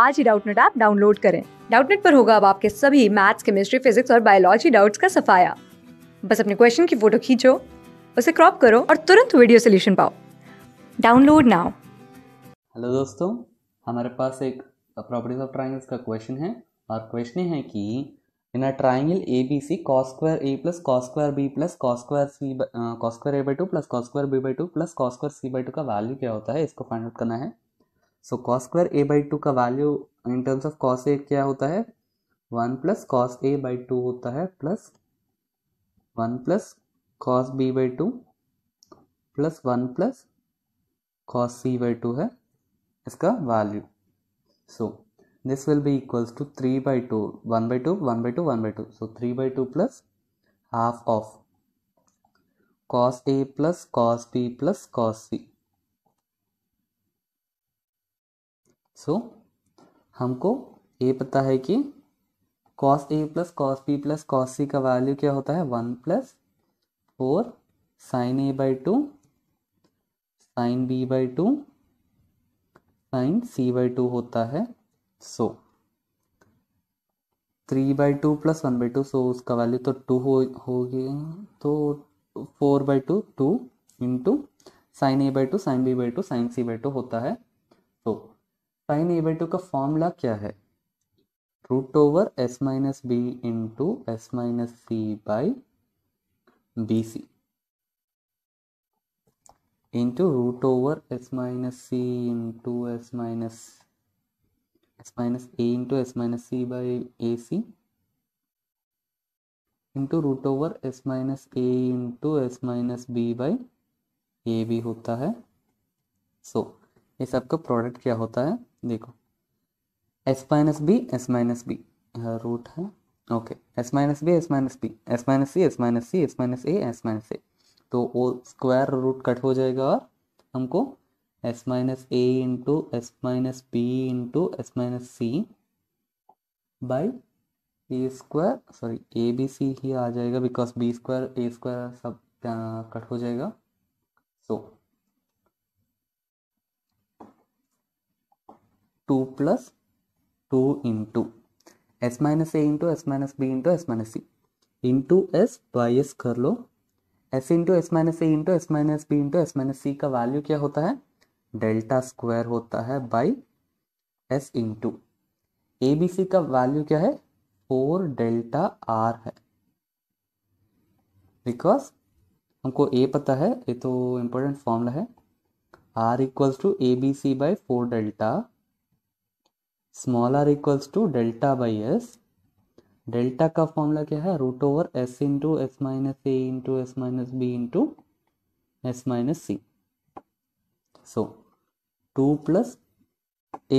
आज ही Doubtnut app download करें डाउटनेट पर होगा अब आपके सभी मैथ्स केमिस्ट्री फिजिक्स और बायोलॉजी डाउट्स का सफाया बस अपने क्वेश्चन की फोटो खींचो उसे क्रॉप करो और तुरंत वीडियो सोल्यूशन पाओ डाउनलोड नाउ हेलो दोस्तों हमारे पास एक प्रॉपर्टीज ऑफ ट्राइंगल्स का क्वेश्चन है और क्वेश्चन है कि in a triangle A B C cos square A plus cos square B plus cos square C cos square A by two plus cos square B by two plus cos square C by two का value क्या होता है इसको find out करना है so cos square A by two का value in terms of cos A क्या होता है one plus cos A by two होता है plus one plus cos B by two plus one plus cos C by two है इसका value so this will be equals to three by two one by two one by two one by two so three by two plus half of cos A plus cos B plus cos C so so, हमको ये पता है कि cos A plus cos B plus cos C का value क्या होता है one plus four sine A by two sine B by two sine C by two होता है so three by two plus one by two so उसका value तो two हो हो गया तो four by two two into sine A by two sine B by two sine C by two होता है तो साइन ए बाई टू का फॉर्मूला क्या है root over S minus B into S minus C by B C into root over S minus C into S minus S minus A into S minus C by A C into root over S minus A into S minus B by A B होता है सो so, ये सबका product क्या होता है देखो S minus B S minus B root है okay S minus B S minus B S minus C S minus C S minus A S minus A तो वो स्क्वायर रूट कट हो जाएगा और हमको S minus A into S minus B into S minus C by A square sorry A B C ही आ जाएगा because B square A square सब कट हो जाएगा सो so, two plus two into S minus A into S minus B into S minus C into S by S कर लो S into S minus A into S minus B into S minus C का value क्या होता है delta square होता है by S into A B C का value क्या है फोर डेल्टा आर है बिकॉज हमको ए पता है ये तो इम्पोर्टेंट फॉर्मूला है are equals to A B C by four delta small R equals to delta by S delta का फॉर्मूला क्या है root over S into S minus A into S minus B into S minus C so two plus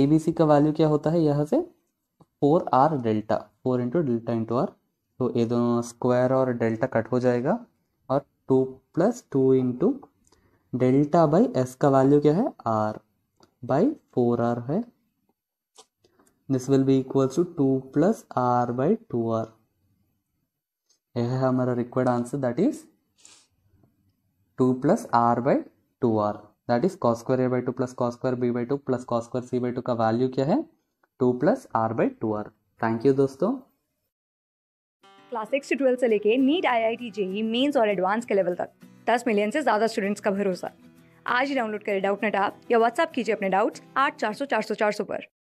A B C का value क्या होता है यहाँ से four R delta four into delta into R तो ये दोनों स्क्वायर और डेल्टा कट हो जाएगा और two plus two into delta by S का वैल्यू क्या है आर बाई फोर आर है this will be equals to two plus R by two R यह है हमारा required answer that is two plus R by two R that is cos square A by two plus cos square B by two plus cos square C by two का value क्या है two plus R by two R thank you दोस्तों class six से twelfth से लेके NEET IIT JEE mains और advance के level तक दस मिलियन से ज़्यादा स्टूडेंट्स का भरोसा आज ही डाउनलोड करें डाउट नेट ऐप या व्हाट्सएप कीजिए अपने डाउट्स आठ चार सौ चार सौ चार सौ पर